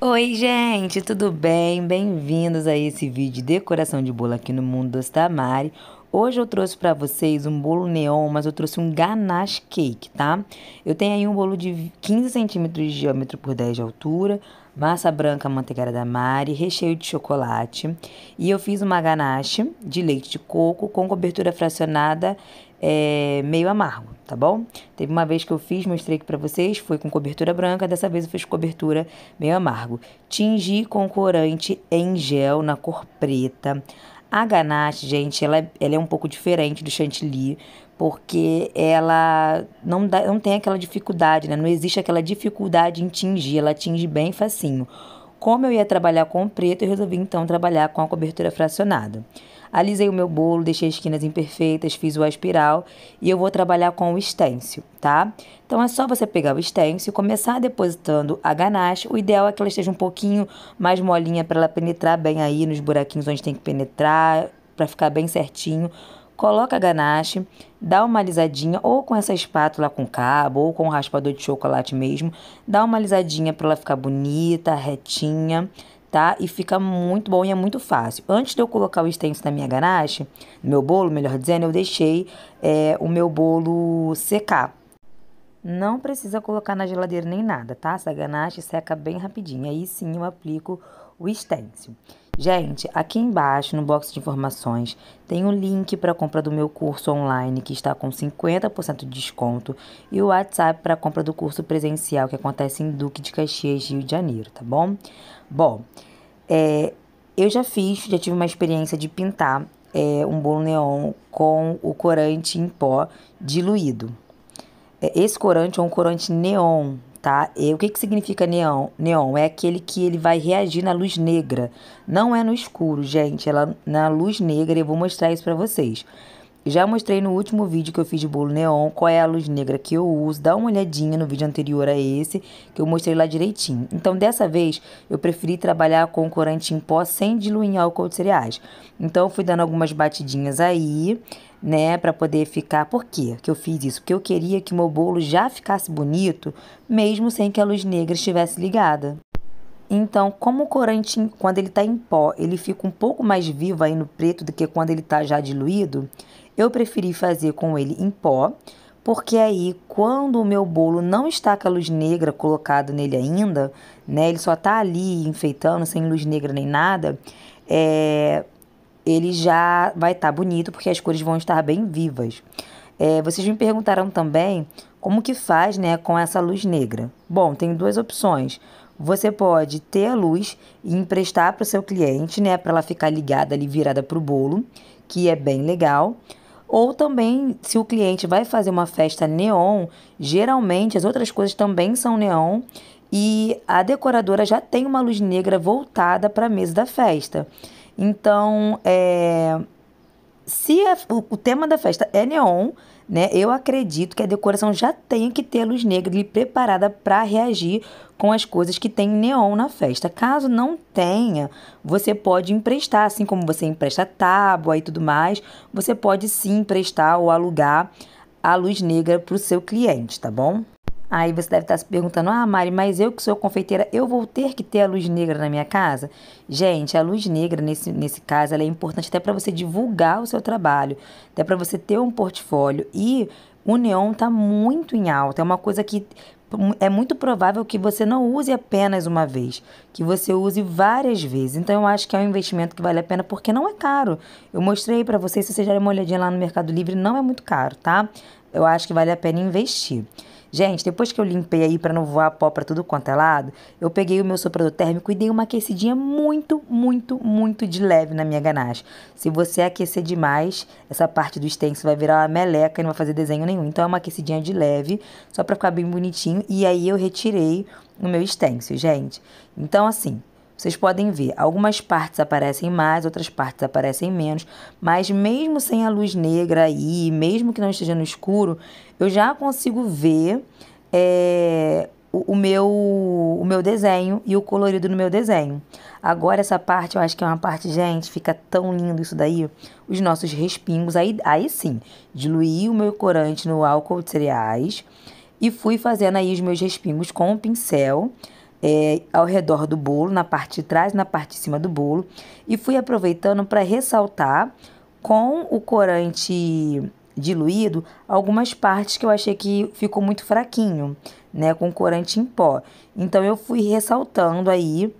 Oi, gente, tudo bem? Bem-vindos a esse vídeo de decoração de bolo aqui no Mundo dos Tamari. Hoje eu trouxe para vocês um bolo neon, mas eu trouxe um ganache cake, tá? Eu tenho aí um bolo de 15 centímetros de diâmetro por 10 de altura, massa branca manteigada da Mari, recheio de chocolate. E eu fiz uma ganache de leite de coco com cobertura fracionada é, meio amargo, tá bom? Teve uma vez que eu fiz, mostrei aqui pra vocês, foi com cobertura branca, dessa vez eu fiz cobertura meio amargo. Tingi com corante em gel na cor preta. A ganache, gente, ela, é, ela é um pouco diferente do chantilly, porque ela não, dá, não tem aquela dificuldade, né? Não existe aquela dificuldade em tingir, ela tinge bem facinho. Como eu ia trabalhar com o preto, eu resolvi então trabalhar com a cobertura fracionada. Alisei o meu bolo, deixei esquinas imperfeitas, fiz o espiral e eu vou trabalhar com o stencil, tá? Então é só você pegar o stencil, começar depositando a ganache. O ideal é que ela esteja um pouquinho mais molinha para ela penetrar bem aí nos buraquinhos onde tem que penetrar, para ficar bem certinho coloca a ganache, dá uma alisadinha ou com essa espátula com cabo ou com um raspador de chocolate mesmo, dá uma alisadinha para ela ficar bonita, retinha, tá? E fica muito bom e é muito fácil. Antes de eu colocar o stencil na minha ganache, no meu bolo, melhor dizendo, eu deixei é, o meu bolo secar. Não precisa colocar na geladeira nem nada, tá? Essa ganache seca bem rapidinho. Aí sim eu aplico o stencil. Gente, aqui embaixo no box de informações tem o um link para compra do meu curso online que está com 50% de desconto e o WhatsApp para compra do curso presencial que acontece em Duque de Caxias, Rio de Janeiro, tá bom? Bom, é, eu já fiz, já tive uma experiência de pintar é, um bolo neon com o corante em pó diluído esse corante é um corante neon, tá? E o que, que significa neon? Neon é aquele que ele vai reagir na luz negra. Não é no escuro, gente, ela na luz negra, eu vou mostrar isso para vocês. Já mostrei no último vídeo que eu fiz de bolo neon qual é a luz negra que eu uso. Dá uma olhadinha no vídeo anterior a esse, que eu mostrei lá direitinho. Então, dessa vez, eu preferi trabalhar com corante em pó sem diluir em álcool de cereais. Então, fui dando algumas batidinhas aí, né, para poder ficar... Por quê que eu fiz isso? Porque eu queria que meu bolo já ficasse bonito, mesmo sem que a luz negra estivesse ligada. Então, como o corante, quando ele está em pó, ele fica um pouco mais vivo aí no preto do que quando ele está já diluído, eu preferi fazer com ele em pó, porque aí quando o meu bolo não está com a luz negra colocado nele ainda, né, ele só tá ali enfeitando sem luz negra nem nada, é, ele já vai estar tá bonito porque as cores vão estar bem vivas. É, vocês me perguntaram também como que faz, né, com essa luz negra. Bom, tem duas opções. Você pode ter a luz e emprestar para o seu cliente, né, para ela ficar ligada ali virada para o bolo, que é bem legal. Ou também, se o cliente vai fazer uma festa neon, geralmente as outras coisas também são neon e a decoradora já tem uma luz negra voltada para a mesa da festa. Então, é, se a, o, o tema da festa é neon, né? Eu acredito que a decoração já tem que ter a luz negra ali preparada para reagir com as coisas que tem neon na festa. Caso não tenha, você pode emprestar, assim como você empresta tábua e tudo mais, você pode sim emprestar ou alugar a luz negra para o seu cliente, tá bom? Aí você deve estar se perguntando: ah, Mari, mas eu que sou confeiteira, eu vou ter que ter a luz negra na minha casa? Gente, a luz negra, nesse, nesse caso, ela é importante até para você divulgar o seu trabalho, até para você ter um portfólio. E o neon está muito em alta, é uma coisa que é muito provável que você não use apenas uma vez, que você use várias vezes. Então eu acho que é um investimento que vale a pena porque não é caro. Eu mostrei para vocês, se vocês derem uma olhadinha lá no Mercado Livre, não é muito caro, tá? Eu acho que vale a pena investir. Gente, depois que eu limpei aí para não voar pó para tudo quanto é lado, eu peguei o meu soprador térmico e dei uma aquecidinha muito, muito, muito de leve na minha ganache. Se você aquecer demais, essa parte do stencil vai virar uma meleca e não vai fazer desenho nenhum. Então é uma aquecidinha de leve, só para ficar bem bonitinho. E aí eu retirei o meu stencil, gente. Então assim, vocês podem ver, algumas partes aparecem mais, outras partes aparecem menos, mas mesmo sem a luz negra aí, mesmo que não esteja no escuro, eu já consigo ver é, o, o, meu, o meu desenho e o colorido no meu desenho. Agora, essa parte eu acho que é uma parte, gente, fica tão lindo isso daí. Os nossos respingos, aí, aí sim, diluí o meu corante no álcool de cereais e fui fazendo aí os meus respingos com o pincel é, ao redor do bolo, na parte de trás, na parte de cima do bolo, e fui aproveitando para ressaltar com o corante diluído algumas partes que eu achei que ficou muito fraquinho, né, com corante em pó. Então eu fui ressaltando aí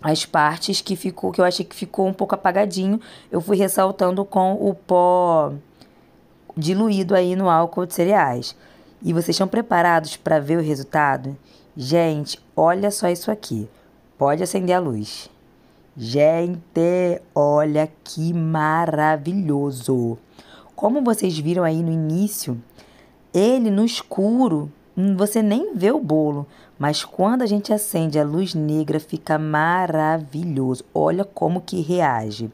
as partes que ficou que eu achei que ficou um pouco apagadinho, eu fui ressaltando com o pó diluído aí no álcool de cereais. E vocês estão preparados para ver o resultado? Gente, olha só isso aqui. Pode acender a luz. Gente, olha que maravilhoso. Como vocês viram aí no início, ele no escuro, hum, você nem vê o bolo, mas quando a gente acende a luz negra fica maravilhoso. Olha como que reage.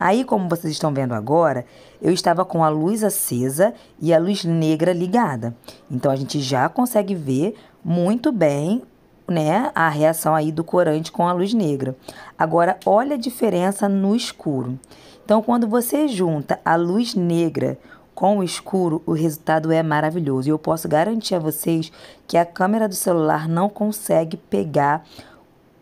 Aí, como vocês estão vendo agora, eu estava com a luz acesa e a luz negra ligada. Então a gente já consegue ver muito bem né, a reação aí do corante com a luz negra. Agora, olha a diferença no escuro. Então, quando você junta a luz negra com o escuro, o resultado é maravilhoso. E eu posso garantir a vocês que a câmera do celular não consegue pegar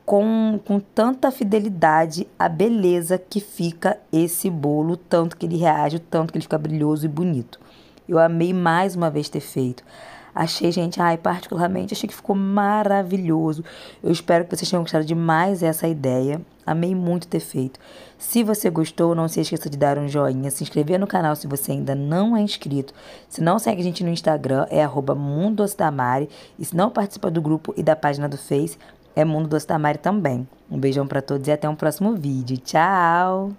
com, com tanta fidelidade a beleza que fica esse bolo, tanto que ele reage, tanto que ele fica brilhoso e bonito. Eu amei mais uma vez ter feito. Achei, gente, ai, particularmente, achei que ficou maravilhoso. Eu espero que vocês tenham gostado demais essa ideia. Amei muito ter feito. Se você gostou, não se esqueça de dar um joinha, se inscrever no canal se você ainda não é inscrito. Se não, segue a gente no Instagram, é arroba E se não participa do grupo e da página do Face, é Mundo Doce também. Um beijão para todos e até um próximo vídeo. Tchau!